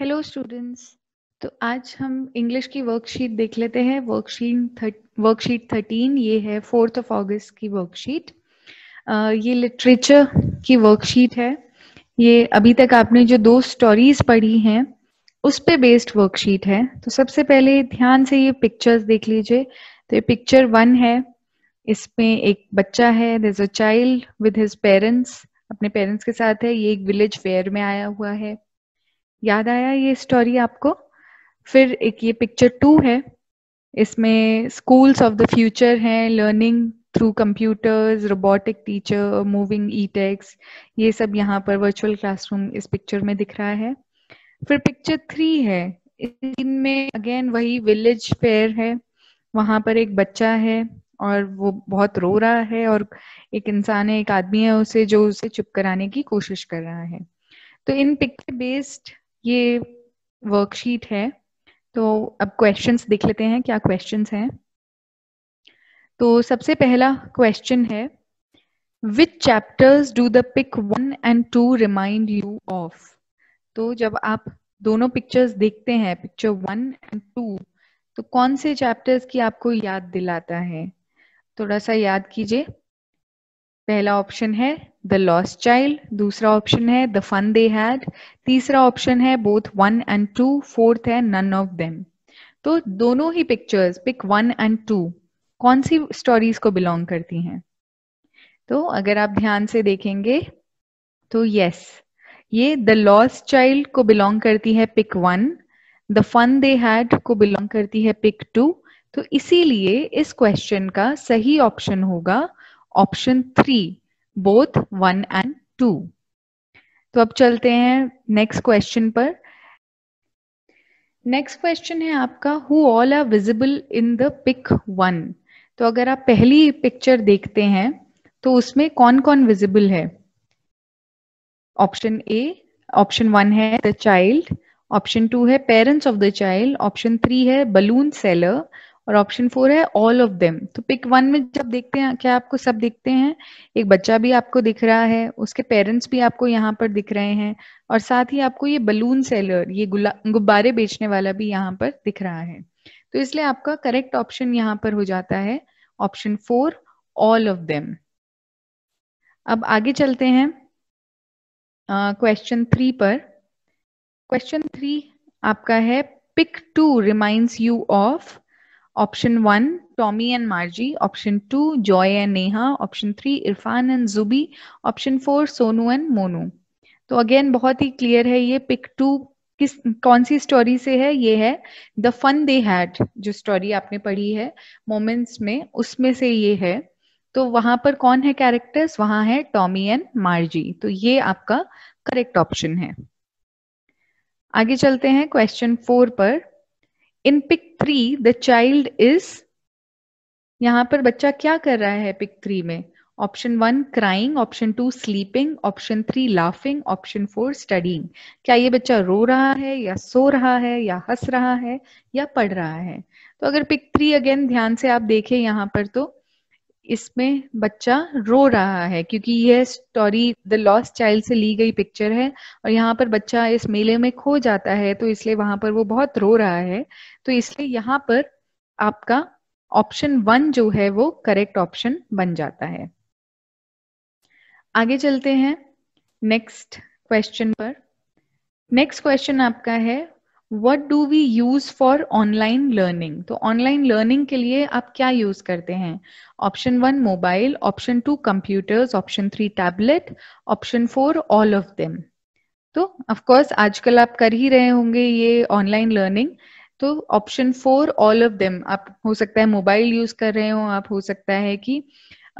Hello students तो आज हम इंग्लिश की वर्कशीट देख लेते हैं वर्कशीट वर्कशीट थर्टीन ये है फोर्थ ऑफ अगस्त की वर्कशीट ये लिटरेचर की वर्कशीट है ये अभी तक आपने जो दो स्टोरीज पढ़ी हैं उस पे बेस्ड वर्कशीट है तो सबसे पहले ध्यान से ये पिक्चर्स देख लीजिए तो ये पिक्चर वन है इसमें एक बच्चा है this a child with his parents अपने पेरेंट्स के साथ है ये एक विलेज फेयर में आया हुआ है याद आया ये स्टोरी आपको फिर एक ये पिक्चर टू है इसमें स्कूल्स ऑफ द फ्यूचर हैं learning through computers robotic teacher moving e texts ये सब यहाँ पर वर्चुअल क्लासरूम इस पिक्चर में दिख रहा है फिर पिक्चर थ्री है इनमें अगेन वही विलेज फेयर है वहां पर एक बच्चा है और वो बहुत रो रहा है और एक इंसान है एक आदमी है उसे जो उसे चुप कराने की कोशिश कर रहा है तो इन पिक्चर बेस्ड ये वर्कशीट है तो अब क्वेश्चंस देख लेते हैं क्या क्वेश्चंस हैं तो सबसे पहला क्वेश्चन है which chapters do the pic one and two remind you of तो जब आप दोनों पिक्चर्स देखते हैं पिक्चर वन एंड टू तो कौन से चैप्टर्स की आपको याद दिलाता है थोड़ा सा याद कीजिए पहला ऑप्शन है द लॉस्ट चाइल्ड दूसरा ऑप्शन है द फन दे हैड तीसरा ऑप्शन है both one and two fourth है नन ऑफ देम तो दोनों ही pictures pic one and two कौन सी स्टोरीज को बिलोंग करती हैं तो अगर आप ध्यान से देखेंगे तो यस ये द लॉस्ट चाइल्ड को बिलोंग करती है pic one the fun they had को बिलोंग करती है पिक टू तो इसीलिए इस क्वेश्चन का सही ऑप्शन होगा option three both one and two तो अब चलते हैं नेक्स्ट क्वेश्चन पर नेक्स्ट क्वेश्चन है आपका who all are visible in the pic one तो अगर आप पहली पिक्चर देखते हैं तो उसमें कौन कौन विजिबल है ऑप्शन ए ऑप्शन वन है द चाइल्ड ऑप्शन टू है parents of the child option three है बलून सेलर और ऑप्शन फोर है ऑल ऑफ देम तो पिक वन में जब देखते हैं क्या आपको सब दिखते हैं एक बच्चा भी आपको दिख रहा है उसके पेरेंट्स भी आपको यहाँ पर दिख रहे हैं और साथ ही आपको ये बलून सेलर ये गुब्बारे बेचने वाला भी यहाँ पर दिख रहा है तो इसलिए आपका करेक्ट ऑप्शन यहाँ पर हो जाता है option four all of them अब आगे चलते हैं क्वेश्चन थ्री पर क्वेश्चन थ्री आपका है pic two reminds you of Option 1, Tommy and Margie. Option 2, Joy and Neha. Option 3, Irfan and Zubi. Option 4, Sonu and Monu. तो अगेन बहुत ही क्लियर है ये पिक टू किस कौन सी स्टोरी से है ये है द फन दे हैड जो स्टोरी आपने पढ़ी है मोमेंट्स में उसमें से ये है तो वहां पर कौन है कैरेक्टर्स वहां है टॉमी एंड मार्जी तो ये आपका करेक्ट ऑप्शन है आगे चलते हैं क्वेश्चन फोर पर in pic three the child is यहां पर बच्चा क्या कर रहा है पिक थ्री में option one crying option two sleeping option three laughing option four studying क्या ये बच्चा रो रहा है या सो रहा है या हंस रहा है या पढ़ रहा है तो अगर पिक थ्री अगेन ध्यान से आप देखें यहां पर तो इसमें बच्चा रो रहा है क्योंकि यह स्टोरी द लॉस्ट चाइल्ड से ली गई पिक्चर है और यहाँ पर बच्चा इस मेले में खो जाता है तो इसलिए वहां पर वो बहुत रो रहा है तो इसलिए यहाँ पर आपका ऑप्शन वन जो है वो करेक्ट ऑप्शन बन जाता है आगे चलते हैं नेक्स्ट क्वेश्चन पर नेक्स्ट क्वेश्चन आपका है what do we use for online learning तो ऑनलाइन लर्निंग के लिए आप क्या यूज करते हैं option one mobile option two computers option three tablet option four all of them तो ऑफकोर्स आजकल आप कर ही रहे होंगे ये ऑनलाइन लर्निंग तो option four all of them आप हो सकता है मोबाइल यूज कर रहे हो आप हो सकता है कि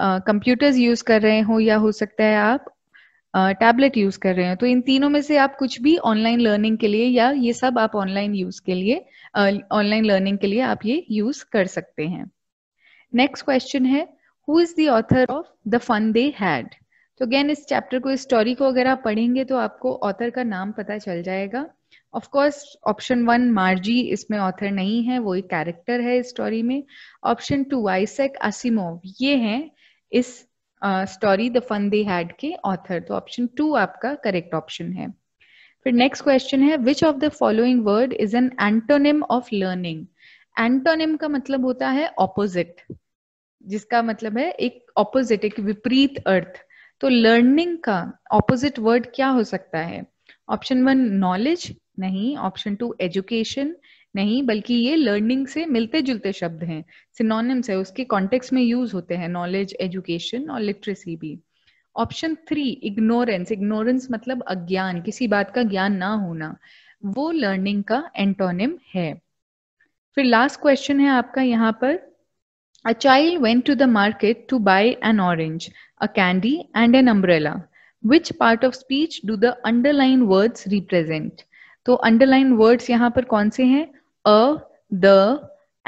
कंप्यूटर्स uh, यूज कर रहे हो या हो सकता है आप टैबलेट यूज कर रहे हैं तो इन तीनों में से आप कुछ भी ऑनलाइन लर्निंग के लिए या ये सब आप ऑनलाइन यूज के लिए ऑनलाइन लर्निंग के लिए आप ये यूज कर सकते हैं नेक्स्ट क्वेश्चन है who is the author of the fun they had तो अगेन इस चैप्टर को इस स्टोरी को अगर आप पढ़ेंगे तो आपको ऑथर का नाम पता चल जाएगा of course option one Margie इसमें ऑथर नहीं है वो एक कैरेक्टर है इस स्टोरी में ऑप्शन टू आइसेक असीमोव ये हैं इस story the fun they had के ऑथर तो ऑप्शन टू आपका करेक्ट ऑप्शन है फिर नेक्स्ट क्वेश्चन है which of the following word is an antonym of learning antonym का मतलब होता है ऑपोजिट जिसका मतलब है एक ऑपोजिट एक विपरीत अर्थ तो लर्निंग का ऑपोजिट वर्ड क्या हो सकता है ऑप्शन वन नॉलेज नहीं ऑप्शन टू एजुकेशन नहीं बल्कि ये लर्निंग से मिलते जुलते शब्द हैं सिनोनिम्स है उसके कॉन्टेक्स्ट में यूज होते हैं नॉलेज एजुकेशन और लिटरेसी भी ऑप्शन थ्री इग्नोरेंस इग्नोरेंस मतलब अज्ञान किसी बात का ज्ञान ना होना वो लर्निंग का एंटोनिम है फिर लास्ट क्वेश्चन है आपका यहाँ पर a child went to the market to buy an orange a candy and an umbrella which part of speech do the underline words represent तो अंडरलाइन वर्ड्स यहाँ पर कौन से हैं a the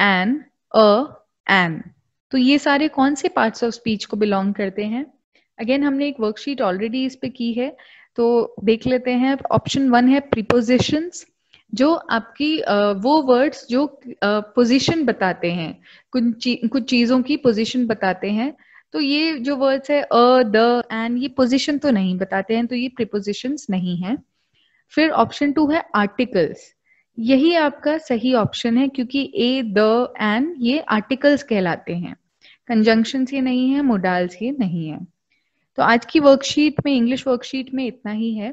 an a an तो ये सारे कौन से पार्ट्स ऑफ स्पीच को बिलोंग करते हैं अगेन हमने एक वर्कशीट ऑलरेडी इस पे की है तो देख लेते हैं ऑप्शन वन है प्रीपोजिशंस जो आपकी वो वर्ड्स जो पोजीशन बताते हैं कुछ कुछ चीजों की पोजीशन बताते हैं तो ये जो वर्ड्स है अ द एन ये पोजीशन तो नहीं बताते हैं तो ये प्रीपोजिशंस नहीं है फिर ऑप्शन टू है आर्टिकल्स यही आपका सही ऑप्शन है क्योंकि ए द एन ये आर्टिकल्स कहलाते हैं कंजंक्शन ये नहीं है मोडाल्स ये नहीं है तो आज की वर्कशीट में इंग्लिश वर्कशीट में इतना ही है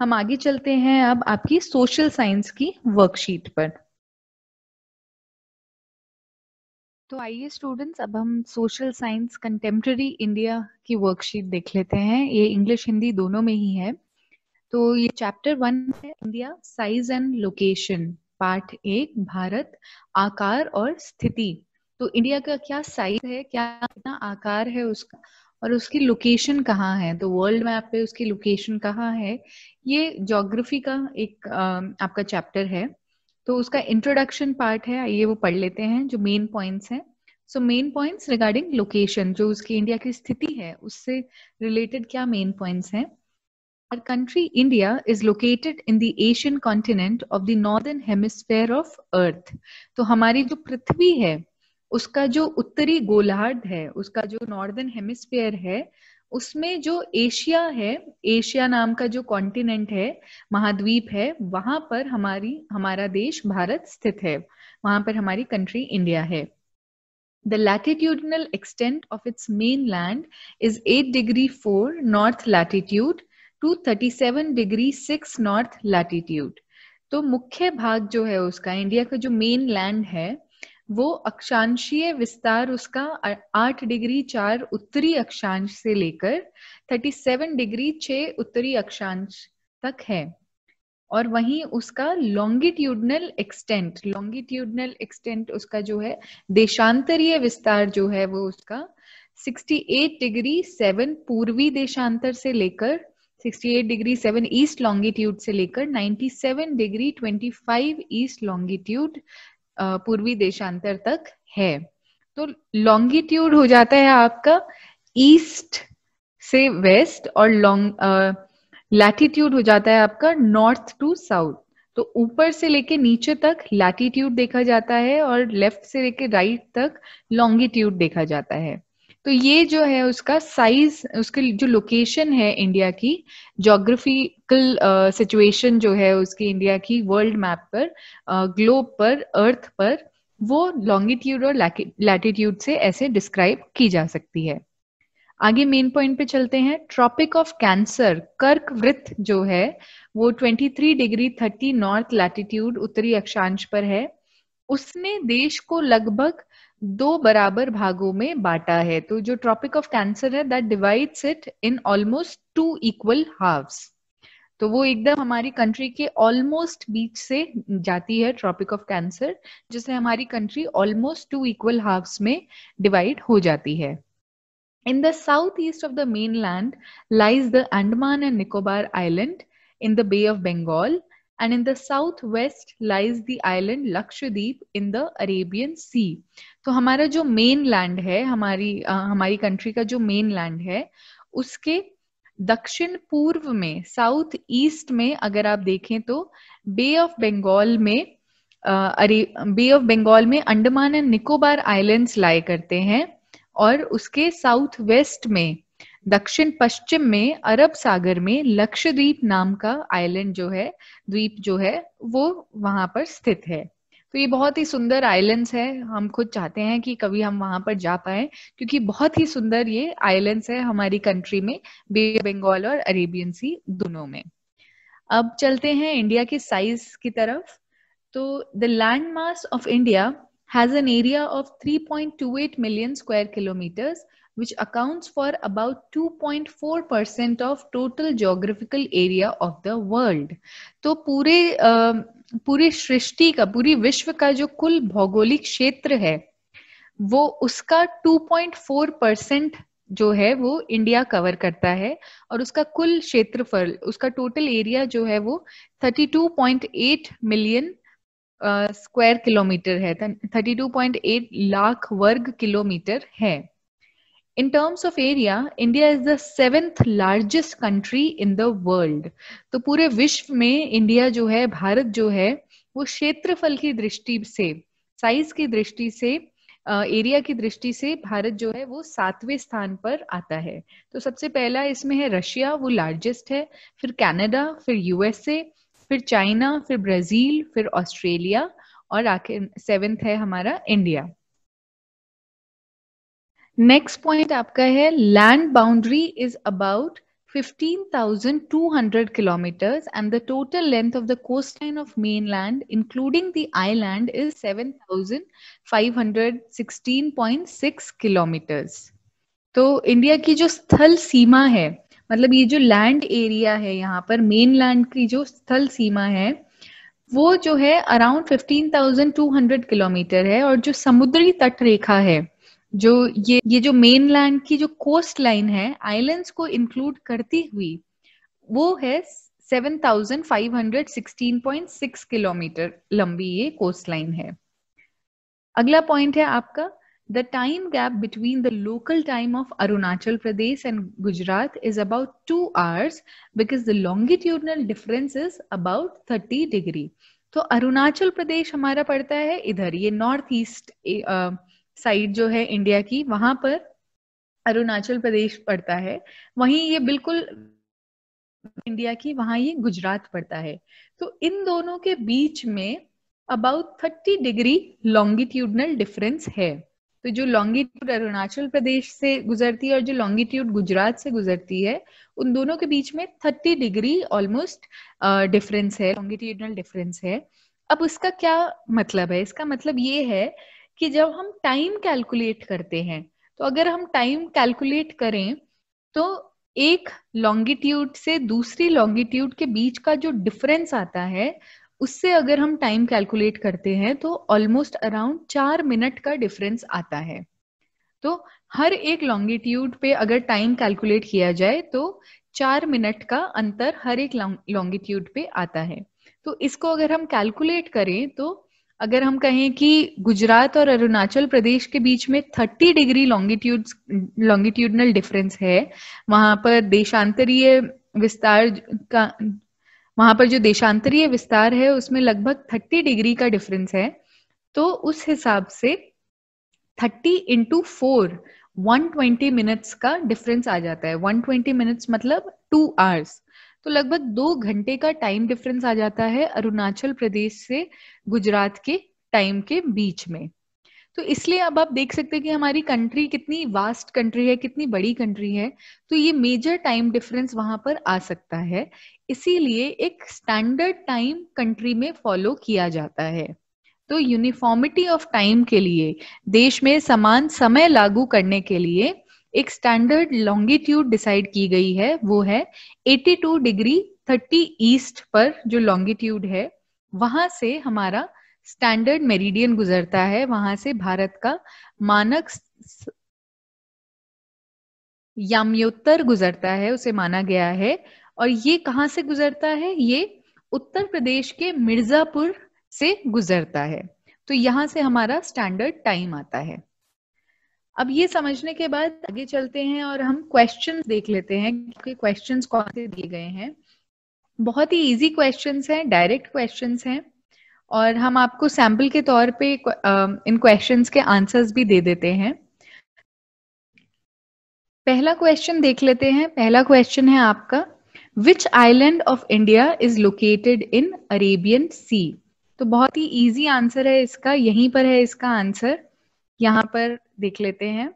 हम आगे चलते हैं अब आपकी सोशल साइंस की वर्कशीट पर तो आइए स्टूडेंट्स अब हम सोशल साइंस कंटेम्प्रेरी इंडिया की वर्कशीट देख लेते हैं ये इंग्लिश हिंदी दोनों में ही है तो ये चैप्टर वन है India size and location part एक भारत आकार और स्थिति तो इंडिया का क्या साइज है क्या कितना आकार है उसका और उसकी लोकेशन कहाँ है तो वर्ल्ड मैप पे उसकी लोकेशन कहाँ है ये जोग्राफी का एक आपका चैप्टर है तो उसका इंट्रोडक्शन पार्ट है आइए वो पढ़ लेते हैं जो मेन पॉइंट्स हैं so main points regarding location जो उसकी इंडिया की स्थिति है उससे रिलेटेड क्या मेन पॉइंट्स हैं Our country, India, is located in the Asian continent of the northern hemisphere of Earth. तो hamari jo prithvi hai uska jo uttari golard hai uska jo northern hemisphere hai उसमें जो Asia है Asia नाम का जो continent है महाद्वीप है वहां पर हमारी हमारा देश भारत स्थित है वहां पर हमारी कंट्री इंडिया है The latitudinal extent of its mainland is 8 degree 4 north latitude to thirty seven degree six north latitude तो मुख्य भाग जो है उसका इंडिया का जो मेन लैंड है वो अक्षांशीय विस्तार उसका आठ डिग्री चार उत्तरी अक्षांश से लेकर थर्टी सेवन डिग्री छ उत्तरी अक्षांश तक है और वहीं उसका लॉन्गिट्यूडनल एक्सटेंट लॉन्गिट्यूडनल एक्सटेंट उसका जो है देशांतरीय विस्तार जो है वो उसका 68 डिग्री 7 पूर्वी देशांतर से लेकर 68 डिग्री 7 ईस्ट लॉन्गिट्यूड से लेकर 97 डिग्री 25 ईस्ट लॉन्गिट्यूड पूर्वी देशांतर तक है तो लॉन्गिट्यूड हो जाता है आपका ईस्ट से वेस्ट और लॉन्ग लैटिट्यूड हो जाता है आपका नॉर्थ टू साउथ तो ऊपर से लेके नीचे तक लैटिट्यूड देखा जाता है और लेफ्ट से लेके राइट तक लॉन्गिट्यूड देखा जाता है तो ये जो है उसका साइज उसकी जो लोकेशन है इंडिया की जोग्राफिकल सिचुएशन जो है उसकी इंडिया की वर्ल्ड मैप पर ग्लोब पर अर्थ पर वो लॉन्गिट्यूड और लैटिट्यूड से ऐसे डिस्क्राइब की जा सकती है आगे मेन पॉइंट पे चलते हैं ट्रॉपिक ऑफ कैंसर कर्क वृत्त जो है वो 23 डिग्री 30 नॉर्थ लैटिट्यूड उत्तरी अक्षांश पर है उसने देश को लगभग दो बराबर भागों में बांटा है तो जो ट्रॉपिक ऑफ कैंसर है that divides it in almost two equal halves तो वो एकदम हमारी कंट्री के ऑलमोस्ट बीच से जाती है ट्रॉपिक ऑफ कैंसर जिससे हमारी country almost two equal halves में डिवाइड हो जाती है in the south east of the mainland lies the Andaman and Nicobar island in the bay of Bengal and in the southwest lies the island Lakshadweep in the Arabian Sea. तो हमारा जो main land है हमारी आ, हमारी country का जो main land है उसके दक्षिण पूर्व में साउथ ईस्ट में अगर आप देखें तो बे ऑफ बंगाल में अरे बे ऑफ बंगाल में अंडमान एंड निकोबार आइलैंड्स लाए करते हैं और उसके साउथ वेस्ट में दक्षिण पश्चिम में अरब सागर में लक्षद्वीप नाम का आइलैंड जो है द्वीप जो है वो वहां पर स्थित है तो ये बहुत ही सुंदर आइलैंड्स है हम खुद चाहते हैं कि कभी हम वहां पर जा पाए क्योंकि बहुत ही सुंदर ये आइलैंड्स है हमारी कंट्री में बे बंगाल और अरेबियन सी दोनों में अब चलते हैं इंडिया के साइज की तरफ तो the land mass of India has an area of 3.28 million square kilometres which accounts for about 2.4% of total geographical area of the world. तो पूरे पूरी सृष्टि का पूरी विश्व का जो कुल भौगोलिक क्षेत्र है वो उसका 2.4 परसेंट जो है वो इंडिया कवर करता है और उसका कुल क्षेत्रफल उसका टोटल एरिया जो है वो 32.8 मिलियन स्क्वायर किलोमीटर है 32.8 लाख वर्ग किलोमीटर है In terms of area, India is the seventh largest country in the world. तो पूरे विश्व में इंडिया जो है भारत जो है वो क्षेत्रफल की दृष्टि से साइज की दृष्टि से एरिया की दृष्टि से भारत जो है वो सातवें स्थान पर आता है तो सबसे पहला इसमें है रशिया वो लार्जेस्ट है फिर कनाडा फिर यूएसए फिर चाइना फिर ब्राजील फिर ऑस्ट्रेलिया और आखिर सेवेंथ है हमारा इंडिया नेक्स्ट पॉइंट आपका है land boundary is about 15,200 the total length of the coastline of mainland including the island is 7,516.6 kilometres तो इंडिया की जो स्थल सीमा है मतलब ये जो लैंड एरिया है यहाँ पर मेन लैंड की जो स्थल सीमा है वो जो है अराउंड 15,200 किलोमीटर है और जो समुद्री तट रेखा है जो ये ये जो मेन लैंड की जो कोस्ट लाइन है आइलैंड्स को इंक्लूड करती हुई वो है 7,516.6 किलोमीटर लंबी ये कोस्ट लाइन है अगला पॉइंट है आपका the time gap between the local time of Arunachal Pradesh and Gujarat is about two hours because the longitudinal difference is about thirty degree तो अरुणाचल प्रदेश हमारा पड़ता है इधर ये नॉर्थ ईस्ट साइड जो है इंडिया की वहां पर अरुणाचल प्रदेश पड़ता है वहीं ये बिल्कुल इंडिया की वहां ये गुजरात पड़ता है तो इन दोनों के बीच में about thirty degree longitudinal difference है तो जो लॉन्गिट्यूड अरुणाचल प्रदेश से गुजरती है और जो लॉन्गिट्यूड गुजरात से गुजरती है उन दोनों के बीच में थर्टी डिग्री ऑलमोस्ट डिफरेंस है लॉन्गिट्यूडनल डिफरेंस है अब उसका क्या मतलब है इसका मतलब ये है कि जब हम टाइम कैलकुलेट करते हैं तो अगर हम टाइम कैलकुलेट करें तो एक लॉन्गिट्यूड से दूसरी लॉन्गिट्यूड के बीच का जो डिफरेंस आता है उससे अगर हम टाइम कैलकुलेट करते हैं तो ऑलमोस्ट अराउंड चार मिनट का डिफरेंस आता है तो हर एक लॉन्गिट्यूड पे अगर टाइम कैलकुलेट किया जाए तो चार मिनट का अंतर हर एक लॉन्गिट्यूड पे आता है तो इसको अगर हम कैलकुलेट करें तो अगर हम कहें कि गुजरात और अरुणाचल प्रदेश के बीच में 30 डिग्री लॉन्गिट्यूड लॉन्गिट्यूडनल डिफरेंस है वहां पर देशांतरीय विस्तार का वहां पर जो देशांतरीय विस्तार है उसमें लगभग 30 डिग्री का डिफरेंस है तो उस हिसाब से 30 इंटू फोर वन मिनट्स का डिफरेंस आ जाता है 120 मिनट्स मतलब टू आवर्स तो लगभग दो घंटे का टाइम डिफरेंस आ जाता है अरुणाचल प्रदेश से गुजरात के टाइम के बीच में तो इसलिए अब आप देख सकते हैं कि हमारी कंट्री कितनी वास्ट कंट्री है कितनी बड़ी कंट्री है तो ये मेजर टाइम डिफरेंस वहां पर आ सकता है इसीलिए एक स्टैंडर्ड टाइम कंट्री में फॉलो किया जाता है तो यूनिफॉर्मिटी ऑफ टाइम के लिए देश में समान समय लागू करने के लिए एक स्टैंडर्ड लॉन्गिट्यूड डिसाइड की गई है वो है 82 डिग्री 30 ईस्ट पर जो लॉन्गिट्यूड है वहां से हमारा स्टैंडर्ड मेरिडियन गुजरता है वहां से भारत का मानक याम्योत्तर गुजरता है उसे माना गया है और ये कहाँ से गुजरता है ये उत्तर प्रदेश के मिर्जापुर से गुजरता है तो यहाँ से हमारा स्टैंडर्ड टाइम आता है अब ये समझने के बाद आगे चलते हैं और हम क्वेश्चन देख लेते हैं कि क्वेश्चन कौन से दिए गए हैं बहुत ही इजी क्वेश्चन हैं डायरेक्ट क्वेश्चन हैं और हम आपको सैम्पल के तौर पे इन क्वेश्चंस के आंसर्स भी दे देते हैं पहला क्वेश्चन देख लेते हैं पहला क्वेश्चन है आपका which island of India is located in Arabian sea तो बहुत ही इजी आंसर है इसका यहीं पर है इसका आंसर यहाँ पर देख लेते हैं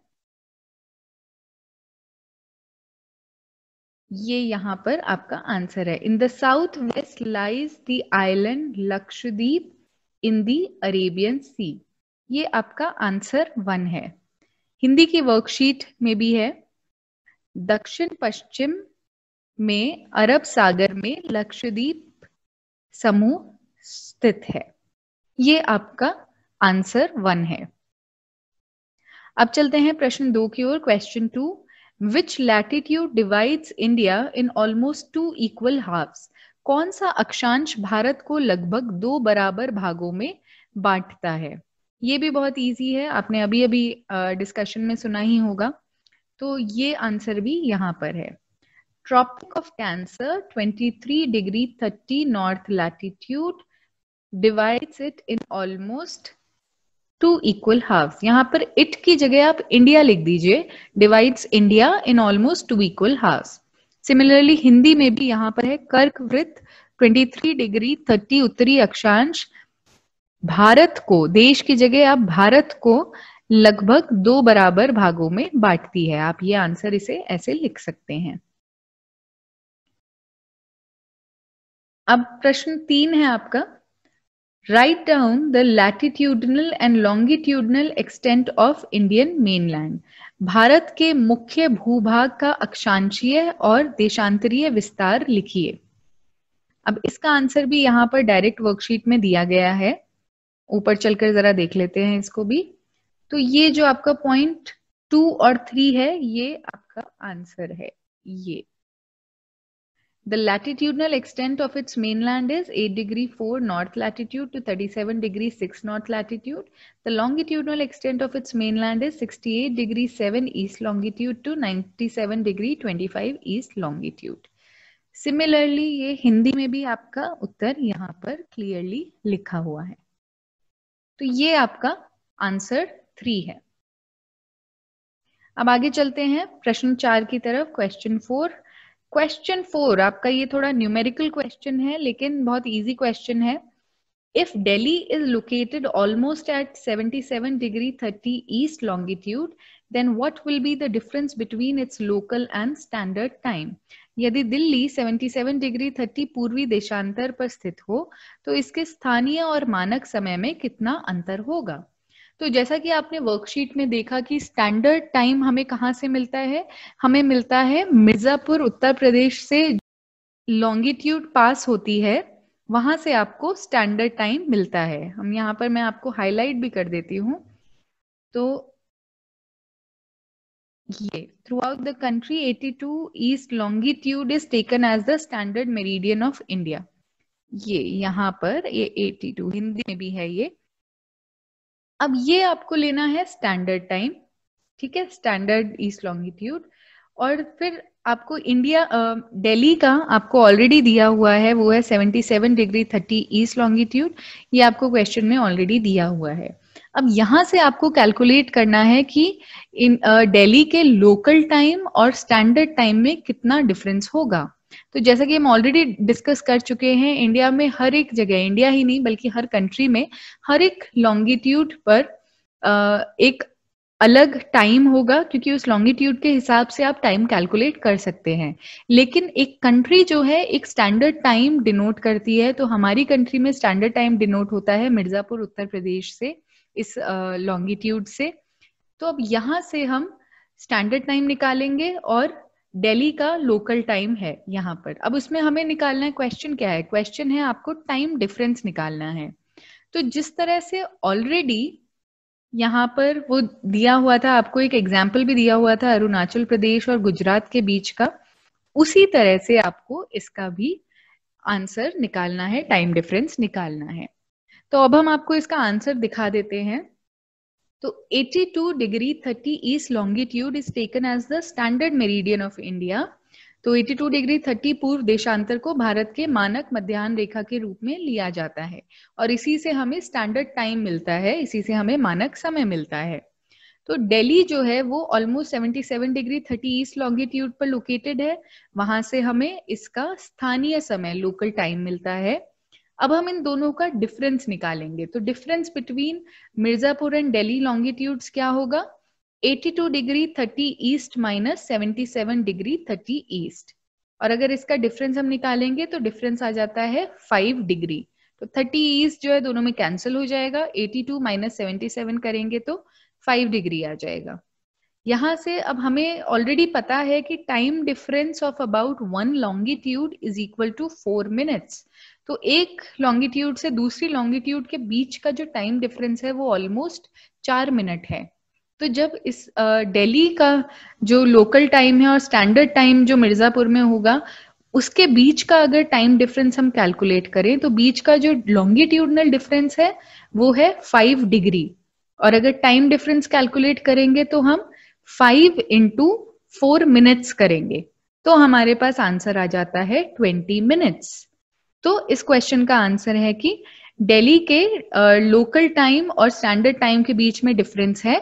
ये यहां पर आपका आंसर है in the south west lies the island Lakshadweep in the Arabian sea ये आपका आंसर वन है हिंदी की वर्कशीट में भी है दक्षिण पश्चिम में अरब सागर में लक्षद्वीप समूह स्थित है ये आपका आंसर वन है अब चलते हैं प्रश्न दो की ओर question two which latitude divides India in almost two equal halves कौन सा अक्षांश भारत को लगभग दो बराबर भागों में बांटता है ये भी बहुत इजी है आपने अभी अभी डिस्कशन में सुना ही होगा तो ये आंसर भी यहाँ पर है tropic of cancer 23 degree 30 north latitude divides it in almost two equal half यहाँ पर इट की जगह आप इंडिया लिख दीजिए divides India in almost two equal half similarly Hindi में भी यहाँ पर है कर्क वृत्त 23 डिग्री 30 उत्तरी अक्षांश भारत को देश की जगह आप भारत को लगभग दो बराबर भागों में बांटती है आप ये आंसर इसे ऐसे लिख सकते हैं अब प्रश्न तीन है आपका Write down the latitudinal and longitudinal extent of Indian mainland. Bharat के मुख्य भूभाग का अक्षांशीय और देशांतरीय विस्तार लिखिए अब इसका आंसर भी यहाँ पर डायरेक्ट वर्कशीट में दिया गया है ऊपर चलकर जरा देख लेते हैं इसको भी तो ये जो आपका पॉइंट टू और थ्री है ये आपका आंसर है ये The latitudinal extent of its mainland is 8 degree 4 north latitude to 37 degree 6 north latitude. The longitudinal extent of its mainland is 68 degree 7 east longitude to 97 degree 25 east longitude. Similarly ये हिंदी में भी आपका उत्तर यहाँ पर क्लियरली लिखा हुआ है तो ये आपका आंसर थ्री है अब आगे चलते हैं प्रश्न चार की तरफ क्वेश्चन फोर क्वेश्चन फोर आपका ये थोड़ा न्यूमेरिकल क्वेश्चन है लेकिन बहुत इजी क्वेश्चन है if Delhi is located almost at 77 degree 30 east longitude then what will be the difference between its local and standard time यदि दिल्ली 77 डिग्री 30 पूर्वी देशांतर पर स्थित हो तो इसके स्थानीय और मानक समय में कितना अंतर होगा तो जैसा कि आपने वर्कशीट में देखा कि स्टैंडर्ड टाइम हमें कहाँ से मिलता है हमें मिलता है मिर्जापुर उत्तर प्रदेश से लॉन्गिट्यूड पास होती है वहां से आपको स्टैंडर्ड टाइम मिलता है हम यहाँ पर मैं आपको हाईलाइट भी कर देती हूँ तो ये throughout the country 82 east longitude is taken as the standard meridian of India ये यहाँ पर ये 82 हिंदी में भी है ये अब ये आपको लेना है स्टैंडर्ड टाइम ठीक है स्टैंडर्ड ईस्ट लॉन्गिट्यूड और फिर आपको इंडिया दिल्ली का आपको ऑलरेडी दिया हुआ है वो है 77 डिग्री 30 ईस्ट लॉन्गिट्यूड ये आपको क्वेश्चन में ऑलरेडी दिया हुआ है अब यहाँ से आपको कैलकुलेट करना है कि इन दिल्ली के लोकल टाइम और स्टैंडर्ड टाइम में कितना डिफरेंस होगा तो जैसा कि हम ऑलरेडी डिस्कस कर चुके हैं इंडिया में हर एक जगह इंडिया ही नहीं बल्कि हर कंट्री में हर एक लॉन्गिट्यूड पर एक अलग टाइम होगा क्योंकि उस लॉन्गिट्यूड के हिसाब से आप टाइम कैलकुलेट कर सकते हैं लेकिन एक कंट्री जो है एक स्टैंडर्ड टाइम डिनोट करती है तो हमारी कंट्री में स्टैंडर्ड टाइम डिनोट होता है मिर्जापुर उत्तर प्रदेश से इस लॉन्गिट्यूड से तो अब यहां से हम स्टैंडर्ड टाइम निकालेंगे और दिल्ली का लोकल टाइम है यहाँ पर अब उसमें हमें निकालना है क्वेश्चन क्या है क्वेश्चन है आपको टाइम डिफरेंस निकालना है तो जिस तरह से ऑलरेडी यहाँ पर वो दिया हुआ था आपको एक एग्जाम्पल भी दिया हुआ था अरुणाचल प्रदेश और गुजरात के बीच का उसी तरह से आपको इसका भी आंसर निकालना है टाइम डिफरेंस निकालना है तो अब हम आपको इसका आंसर दिखा देते हैं तो 82 degree 30 east longitude is taken as the standard meridian of India तो 82 डिग्री 30 पूर्व देशांतर को भारत के मानक मध्यान रेखा के रूप में लिया जाता है और इसी से हमें स्टैंडर्ड टाइम मिलता है इसी से हमें मानक समय मिलता है तो दिल्ली जो है वो ऑलमोस्ट 77 डिग्री 30 ईस्ट लॉन्गिट्यूड पर लोकेटेड है वहां से हमें इसका स्थानीय समय लोकल टाइम मिलता है अब हम इन दोनों का डिफरेंस निकालेंगे तो difference between Mirzapur and Delhi longitudes क्या होगा 82 degree 30 east minus 77 degree 30 east और अगर इसका डिफरेंस हम निकालेंगे तो डिफरेंस आ जाता है 5 डिग्री तो 30 ईस्ट जो है दोनों में कैंसिल हो जाएगा 82 माइनस सेवेंटी करेंगे तो 5 डिग्री आ जाएगा यहां से अब हमें ऑलरेडी पता है कि time difference of about one longitude is equal to four minutes तो एक लॉन्गिट्यूड से दूसरी लॉन्गिट्यूड के बीच का जो टाइम डिफरेंस है वो ऑलमोस्ट चार मिनट है तो जब इस दिल्ली का जो लोकल टाइम है और स्टैंडर्ड टाइम जो मिर्जापुर में होगा उसके बीच का अगर टाइम डिफरेंस हम कैलकुलेट करें तो बीच का जो लॉन्गिट्यूडनल डिफरेंस है वो है फाइव डिग्री और अगर टाइम डिफरेंस कैलकुलेट करेंगे तो हम फाइव इंटू फोर मिनट्स करेंगे तो हमारे पास आंसर आ जाता है ट्वेंटी मिनट्स तो इस क्वेश्चन का आंसर है कि दिल्ली के लोकल टाइम और स्टैंडर्ड टाइम के बीच में डिफरेंस है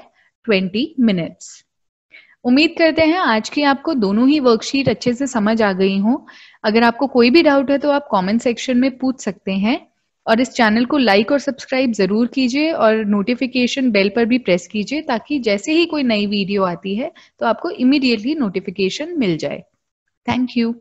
20 मिनट्स उम्मीद करते हैं आज की आपको दोनों ही वर्कशीट अच्छे से समझ आ गई हो अगर आपको कोई भी डाउट है तो आप कमेंट सेक्शन में पूछ सकते हैं और इस चैनल को लाइक और सब्सक्राइब जरूर कीजिए और नोटिफिकेशन बेल पर भी प्रेस कीजिए ताकि जैसे ही कोई नई वीडियो आती है तो आपको इमीडिएटली नोटिफिकेशन मिल जाए थैंक यू